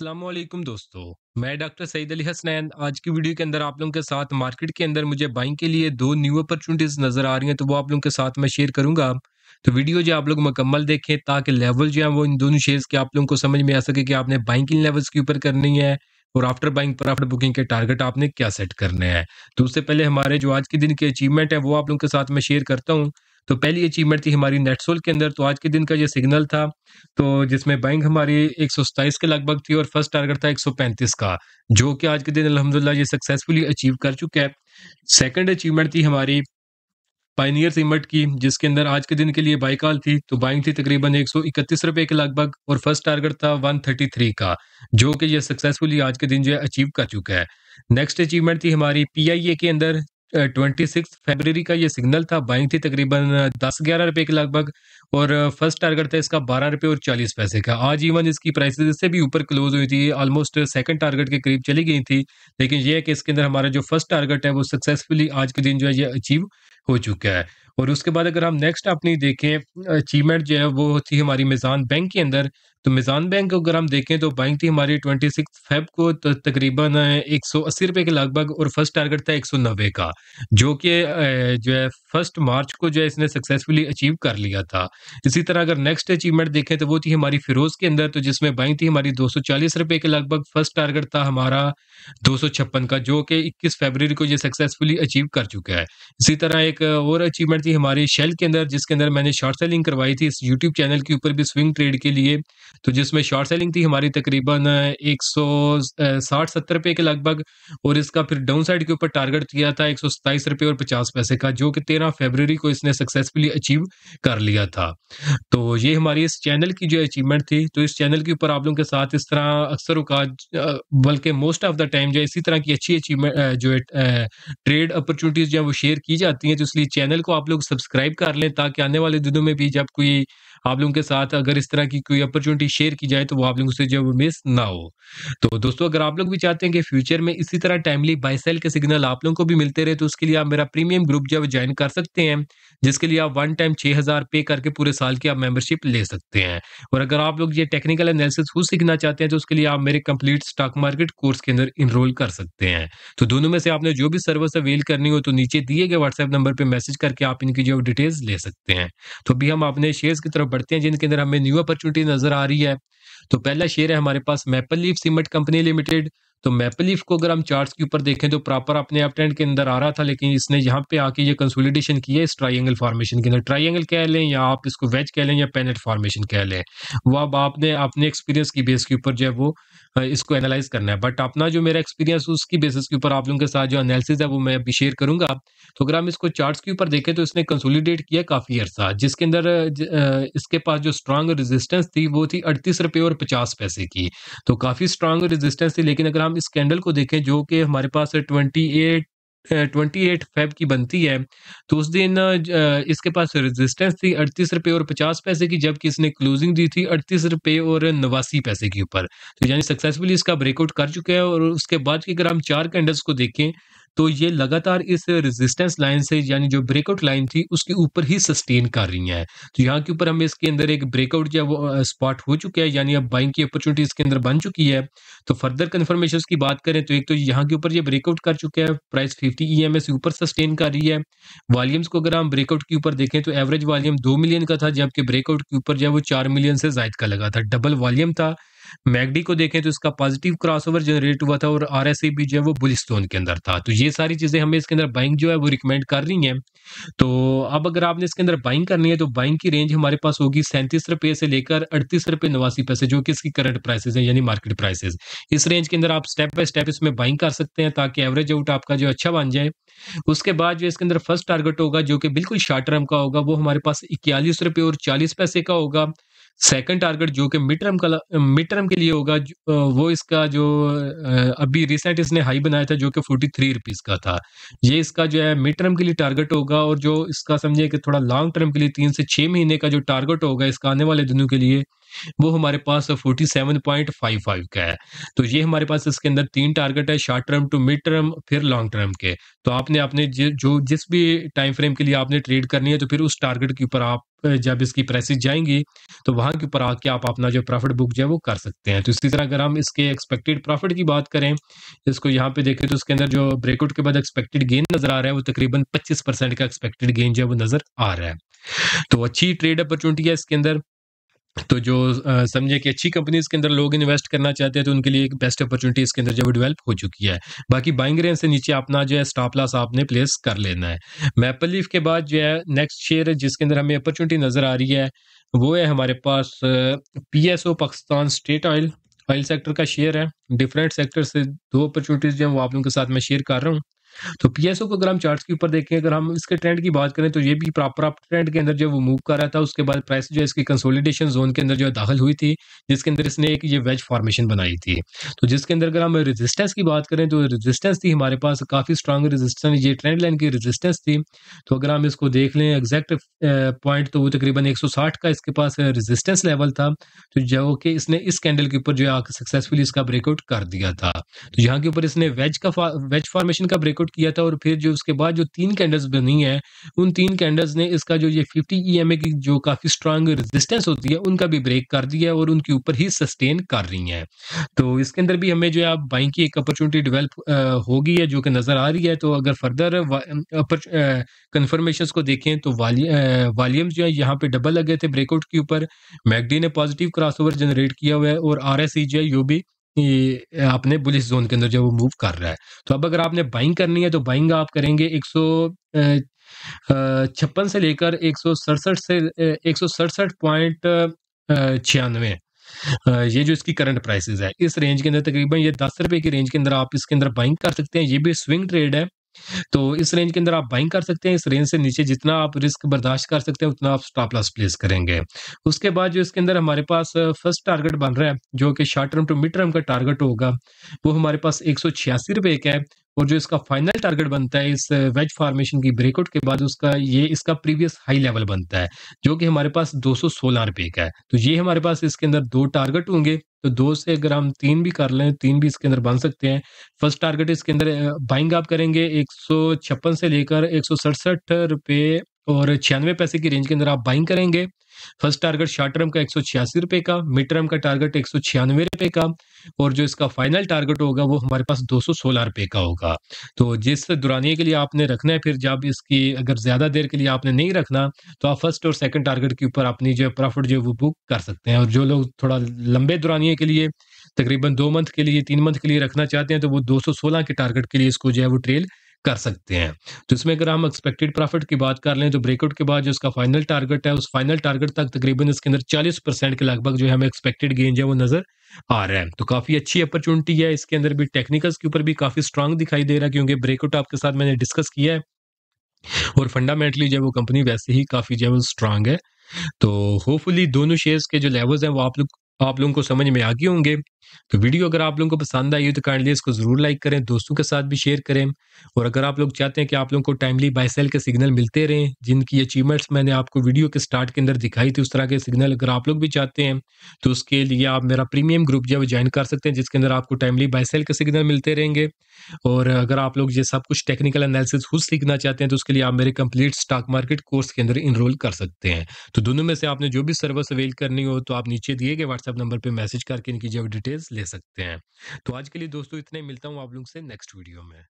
असलम दोस्तों मैं डॉक्टर सईद अली हसनैन आज की वीडियो के अंदर आप लोगों के साथ मार्केट के अंदर मुझे बाइंग के लिए दो न्यू अपॉर्चुनिटीज़ नज़र आ रही हैं तो वो आप लोगों के साथ मैं शेयर करूंगा तो वीडियो जो आप लोग मुकम्मल देखें ताकि लेवल जो है वो इन दोनों शेयर्स के आप लोगों को समझ में आ सके कि आपने बाइंग किन लेवल्स के ऊपर करनी है और आफ्टर बाइंग प्रॉफिट बुकिंग के टारगेट आपने क्या सेट करने हैं तो उससे पहले हमारे जो आज के दिन के अचीवमेंट है वो आप लोगों के साथ मैं शेयर करता हूँ तो पहली अचीवमेंट थी हमारी नेटसोल के अंदर तो आज के दिन का ये सिग्नल था तो जिसमें बैंक हमारी एक के लगभग थी और फर्स्ट टारगेट था एक का जो कि आज के दिन अलहमदिल्ला ये सक्सेसफुली अचीव कर चुका है सेकेंड अचीवमेंट थी हमारी पाइनियर सीमेंट की जिसके अंदर आज के दिन के लिए बाई कॉल थी तो बाइंग थी तकरीबन एक सौ इकतीस के लगभग और फर्स्ट टारगेट था वन थर्टी थ्री का जो कि ये सक्सेसफुली आज के दिन जो है अचीव कर चुका है नेक्स्ट अचीवमेंट थी हमारी पी आई ए के अंदर ट्वेंटी सिक्स फेबररी का ये सिग्नल था बाइंग थी तकरीबन दस ग्यारह रुपए के लगभग और फर्स्ट टारगेट था इसका बारह रुपए और चालीस पैसे का आज इवन इसकी प्राइसेस इससे भी ऊपर क्लोज हुई थी ऑलमोस्ट सेकंड टारगेट के करीब चली गई थी लेकिन ये है कि इसके अंदर हमारा जो फर्स्ट टारगेट है वो सक्सेसफुली आज के दिन जो है ये अचीव हो चुका है और उसके बाद अगर हम नेक्स्ट अपनी देखें अचीवमेंट जो है वो थी हमारी मिजान बैंक के अंदर तो मिज़ान बैंक अगर हम देखें तो बाइंग थी हमारी ट्वेंटी सिक्स फेब को तो तकरीबन एक सौ अस्सी रुपये के लगभग और फर्स्ट टारगेट था एक सौ नब्बे का जो कि जो है फर्स्ट मार्च को जो है इसने सक्सेसफुली अचीव कर लिया था इसी तरह अगर नेक्स्ट अचीवमेंट देखें तो वो थी हमारी फिरोज़ के अंदर तो जिसमें बाइंग थी हमारी दो सौ चालीस रुपये के लगभग फर्स्ट टारगेट था हमारा दो सौ छप्पन का जो कि इक्कीस फेबर को ये सक्सेसफुली अचीव कर चुका है इसी तरह एक और अचीवमेंट थी हमारी शेल के अंदर जिसके अंदर मैंने शॉर्ट सेलिंग करवाई थी इस यूट्यूब चैनल के ऊपर भी स्विंग ट्रेड के लिए तो जिसमें शॉर्ट सेलिंग थी हमारी तकरीबन एक सौ साठ सत्तर के लगभग और इसका फिर डाउन साइड के ऊपर टारगेट किया था एक सौ और पचास पैसे का जो कि 13 फरवरी को इसने सक्सेसफुली अचीव कर लिया था तो ये हमारी इस चैनल की जो अचीवमेंट थी तो इस चैनल के ऊपर आप लोगों के साथ इस तरह अक्सर उका बल्कि मोस्ट ऑफ द टाइम जो इसी तरह की अच्छी अचीवमेंट जो ट्रेड अपॉर्चुनिटीज़ जो वो शेयर की जाती है तो इसलिए चैनल को आप लोग सब्सक्राइब कर लें ताकि आने वाले दिनों में भी जब कोई आप लोगों के साथ अगर इस तरह की कोई अपॉर्चुनिटी शेयर की जाए तो वो आप लोगों से जब मिस ना हो तो दोस्तों अगर आप लोग भी चाहते हैं कि फ्यूचर में इसी तरह टाइमली बाइसेल के सिग्नल आप लोगों को भी मिलते रहे तो उसके लिए आप मेरा प्रीमियम ग्रुप जब ज्वाइन कर सकते हैं जिसके लिए आप वन टाइम छः हज़ार पे करके पूरे साल की आप मेंबरशिप ले सकते हैं और अगर आप लोग ये टेक्निकल एनालिसिस खुद सीखना चाहते हैं तो उसके लिए आप मेरे कंप्लीट स्टॉक मार्केट कोर्स के अंदर इनरोल कर सकते हैं तो दोनों में से आपने जो भी सर्विस अवेल करनी हो तो नीचे दिए गए व्हाट्सएप नंबर पर मैसेज करके आप इनकी जो डिटेल्स ले सकते हैं तो अभी हम अपने शेयर्स की तरफ बढ़ते हैं जिनके अंदर हमें न्यू अपॉर्चुनिटी नजर आ रही है तो पहला शेयर है हमारे पास maple leaf cement company limited तो मैपल लीफ को अगर हम चार्ट्स के ऊपर देखें तो प्रॉपर अपने अप ट्रेंड के अंदर आ रहा था लेकिन इसने यहाँ पे आके ये कंसोलिडेशन किया इस ट्राइंगल फॉर्मेशन के अंदर ट्राइंगल कह लें या आप इसको वेज कह लें या पेनेट फॉर्मेशन कह लें वो अब आपने अपने एक्सपीरियंस की बेस के ऊपर जो है वो इसको एनालाइज करना है बट अपना जो मेरा एक्सपीरियंस उसकी बेसिस के ऊपर आप लोगों के साथ जो एनालिसिस है वो मैं अभी शेयर करूंगा तो अगर हम इसको चार्ट्स के ऊपर देखें तो इसने कंसोलिडेट किया काफ़ी अर्सा जिसके अंदर इसके पास जो स्ट्रांग रेजिस्टेंस थी वो थी अड़तीस रुपये और पचास पैसे की तो काफ़ी स्ट्रांग रेजिस्टेंस थी लेकिन अगर हम इस कैंडल को देखें जो कि हमारे पास twenty eight twenty eight Feb की बनती है तो उस दिन इसके पास रेजिस्टेंस थी अड़तीस रुपये और पचास पैसे की जबकि इसने क्लोजिंग दी थी अड़तीस रुपये और नवासी पैसे के ऊपर तो यानी सक्सेसफुली इसका ब्रेकआउट कर चुका है और उसके बाद की अगर हम चार कैंडल्स को देखें तो ये लगातार इस रेजिस्टेंस लाइन से यानी जो ब्रेकआउट लाइन थी उसके ऊपर ही सस्टेन कर रही है तो यहाँ के ऊपर हमें इसके अंदर एक ब्रेकआउट जो वो स्पॉट हो चुका है यानी अब बाइंग की अपॉर्चुनिटी इसके अंदर बन चुकी है तो फर्दर कन्फर्मेशन की बात करें तो एक तो यहाँ के ऊपर ये ब्रेकआउट कर चुका है price fifty E M S ऊपर सस्टेन कर रही है वॉल्यूम्स को अगर हम ब्रेकआउट के ऊपर देखें तो एवरेज वॉल्यूम दो मिलियन का था जबकि ब्रेकआउट के ऊपर जो है वो चार मिलियन से जायद का लगा था डबल वॉल्यूम था मैगडी को देखें तो इसका पॉजिटिव क्रॉसओवर जनरेट हुआ था और आर भी जो है वो बुलिस के अंदर था तो ये सारी चीज़ें हमें इसके अंदर बाइंग जो है वो रिकमेंड कर रही हैं तो अब अगर आपने इसके अंदर बाइंग करनी है तो बाइंग की रेंज हमारे पास होगी सैंतीस रुपये से लेकर अड़तीस रुपये नवासी पैसे जो कि इसकी करंट प्राइसेज है यानी मार्केट प्राइसेज इस रेंज के अंदर आप स्टेप बाय स्टेप इसमें बाइंग कर सकते हैं ताकि एवरेज आउट आपका जो अच्छा बन जाए उसके बाद जो इसके अंदर फर्स्ट टारगेट होगा जो कि बिल्कुल शॉर्ट टर्म का होगा वो हमारे पास इक्यालीस रुपये और चालीस पैसे का होगा सेकंड टारगेट जो कि मिड टर्म का मिड टर्म के लिए होगा वो इसका जो अभी रिसेंट इसने हाई बनाया था जो कि फोर्टी थ्री रुपीज़ का था ये इसका जो है मिड टर्म के लिए टारगेट होगा और जो इसका समझिए कि थोड़ा लॉन्ग टर्म के लिए तीन से छः महीने का जो टारगेट होगा इसका आने वाले दिनों के लिए वो हमारे पास forty seven point five five का है तो ये हमारे पास इसके अंदर तीन टारगेट है short term to mid term फिर लॉन्ग टर्म के तो आपने आपने जो जिस भी टाइम फ्रेम के लिए आपने ट्रेड करनी है तो फिर उस टारगेट के ऊपर आप जब इसकी प्राइसिस जाएंगी तो वहां के ऊपर आके आप अपना जो प्रॉफिट बुक जो है वो कर सकते हैं तो इसी तरह अगर हम इसके एक्सपेक्टेड प्रॉफिट की बात करें इसको यहाँ पे देखें तो इसके अंदर जो ब्रेकआउट के बाद एक्सपेक्टेड गेन नजर आ रहा है वो तकरीबन पच्चीस परसेंट का एक्सपेक्टेड गेन जो है वो नजर आ रहा है तो अच्छी ट्रेड अपॉर्चुनिटी है इसके अंदर तो जो समझे कि अच्छी कंपनीज के अंदर लोग इन्वेस्ट करना चाहते हैं तो उनके लिए एक बेस्ट अपॉर्चुनिटी इसके अंदर जो डेवलप हो चुकी है बाकी बाइंग रेंज से नीचे अपना जो है स्टॉप लॉस आपने प्लेस कर लेना है मैपल लीफ के बाद जो है नेक्स्ट शेयर जिसके अंदर हमें अपॉर्चुनिटी नज़र आ रही है वो है हमारे पास P S O Pakistan state oil oil sector का शेयर है डिफरेंट सेक्टर से दो अपॉर्चुनिटीज जो है वो आप लोगों के साथ मैं शेयर कर रहा हूँ तो पीएसओ को अगर हम चार्ट के ऊपर देखें अगर हम इसके ट्रेंड की बात करें तो ये भी प्रॉपर अप ट्रेंड के अंदर जो वो मूव कर रहा था उसके बाद प्राइस जो है इसकी कंसोलिडेशन जोन के अंदर जो है दाखिल हुई थी जिसके अंदर इसने एक ये वेज फॉर्मेशन बनाई थी तो जिसके अंदर अगर हम रेजिस्टेंस की बात करें तो रेजिस्टेंस थी हमारे पास काफ़ी स्ट्रांग रेजिस्टेंस ये ट्रेंड लाइन की रेजिस्टेंस थी तो अगर हम इसको देख लें एग्जैक्ट पॉइंट तो वो तकरीबन 160 का इसके पास रेजिस्टेंस लेवल था तो जो कि इसने इस कैंडल के ऊपर जो है सक्सेसफुली इसका ब्रेकआउट कर दिया था तो यहाँ के ऊपर इसने वेज का वेज फॉर्मेशन का ब्रेकआउट ब्रेकआउट किया था और फिर जो उसके बाद जो तीन कैंडल्स बनी है उन तीन कैंडल्स ने इसका जो ये फिफ्टी ई की जो काफ़ी स्ट्रांग रेजिस्टेंस होती है उनका भी ब्रेक कर दिया है और उनके ऊपर ही सस्टेन कर रही है तो इसके अंदर भी हमें जो है बाइंग की एक अपॉर्चुनिटी डेवलप होगी है जो कि नज़र आ रही है तो अगर फर्दर कन्फर्मेशन को देखें तो वॉल्यूम जो है यहाँ पे डबल लगे थे ब्रेकआउट के ऊपर मैगडी ने पॉजिटिव क्रॉसओवर जनरेट किया हुआ है और आर e जो है यू भी आपने बुलिश ज़ोन के अंदर जो वो मूव कर रहा है। तो अब अगर आपने बाइंग करनी है तो बाइंग आप करेंगे एक छप्पन अ, से लेकर सड़सठ से सौ सड़सठ पॉइंट छियानवे ये जो इसकी करंट प्राइसेस है। इस रेंज के अंदर तकरीबन ये दस रुपए की रेंज के अंदर आप इसके अंदर बाइंग कर सकते हैं। ये भी स्विंग ट्रेड है। तो इस रेंज के अंदर आप बाइंग कर सकते हैं इस रेंज से नीचे जितना आप रिस्क बर्दाश्त कर सकते हैं उतना आप स्टॉप लॉस प्लेस करेंगे उसके बाद जो इसके अंदर हमारे पास फर्स्ट uh, टारगेट बन रहा है जो कि short term to mid term का टारगेट होगा वो हमारे पास एक सौ छियासी रुपए का है और जो इसका फाइनल टारगेट बनता है इस वेज फार्मेशन की ब्रेकआउट के बाद उसका ये इसका प्रीवियस हाई लेवल बनता है जो कि हमारे पास दो सौ सोलह रुपए का है तो ये हमारे पास इसके अंदर दो टारगेट होंगे तो दो से अगर हम तीन भी कर लें तीन भी इसके अंदर बन सकते हैं फर्स्ट टारगेट इसके अंदर बाइंग आप करेंगे एक सौ छप्पन से लेकर एक सौ सड़सठ रुपये और छियानवे पैसे की रेंज के अंदर आप बाइंग करेंगे फर्स्ट टारगेट शॉर्ट टर्म का एक सौ छियासी रुपये का मिड टर्म का टारगेट एक सौ छियानवे का और जो इसका फाइनल टारगेट होगा वो हमारे पास दो सौ सोलह रुपए का होगा तो जिस दुरानिए के लिए आपने रखना है फिर जब इसकी अगर ज़्यादा देर के लिए आपने नहीं रखना तो आप फर्स्ट और सेकेंड टारगेट के ऊपर अपनी जो है प्रॉफिट जो है वो बुक कर सकते हैं और जो लोग थोड़ा लंबे दुरानिए के लिए तकरीबन दो मंथ के लिए तीन मंथ के लिए रखना चाहते हैं तो वो दो सौ सोलह के टारगेट के लिए इसको जो है वो ट्रेल कर सकते हैं तो इसमें अगर हम एक्सपेक्टेड प्रॉफिट की बात कर लें तो ब्रेकआउट के बाद जो इसका फाइनल टारगेट है उस फाइनल टारगेट तक तकरीबन इसके अंदर चालीस परसेंट के लगभग जो है हमें एक्सपेक्टेड गेंज है वो नजर आ रहा है तो काफी अच्छी अपॉर्चुनिटी है इसके अंदर भी टेक्निकल्स के ऊपर भी काफी स्ट्रांग दिखाई दे रहा है क्योंकि ब्रेकआउट आपके साथ मैंने डिस्कस किया है और फंडामेंटली जो वो कंपनी वैसे ही काफी जो है स्ट्रांग है तो होपफुली दोनों शेयर्स के जो लेवल्स हैं वो आप लोग आप लोगों को समझ में आ गए होंगे तो वीडियो अगर आप लोगों को पसंद आई हो तो काइंडली इसको ज़रूर लाइक करें दोस्तों के साथ भी शेयर करें और अगर आप लोग चाहते हैं कि आप लोगों को टाइमली बाई सेल के सिग्नल मिलते रहें जिनकी अचीवमेंट्स मैंने आपको वीडियो के स्टार्ट के अंदर दिखाई थी उस तरह के सिग्नल अगर आप लोग भी चाहते हैं तो उसके लिए आप मेरा प्रीमियम ग्रुप जो है वो ज्वाइन कर सकते हैं जिसके अंदर आपको टाइमली बाई सेल के सिग्नल मिलते रहेंगे और अगर आप लोग ये सब कुछ टेक्निकल एनालिसिस खुद सीखना चाहते हैं तो उसके लिए आप मेरे कंप्लीट स्टॉक मार्केट कोर्स के अंदर इनरोल कर सकते हैं तो दोनों में से आपने जो भी सर्विस अवेल करनी हो तो आप नीचे दिए गए व्हाट्सएप व्हाट्सएप नंबर पर मैसेज करके इनकी जो डिटेल्स ले सकते हैं तो आज के लिए दोस्तों इतना ही मिलता हूँ आप लोग से नेक्स्ट वीडियो में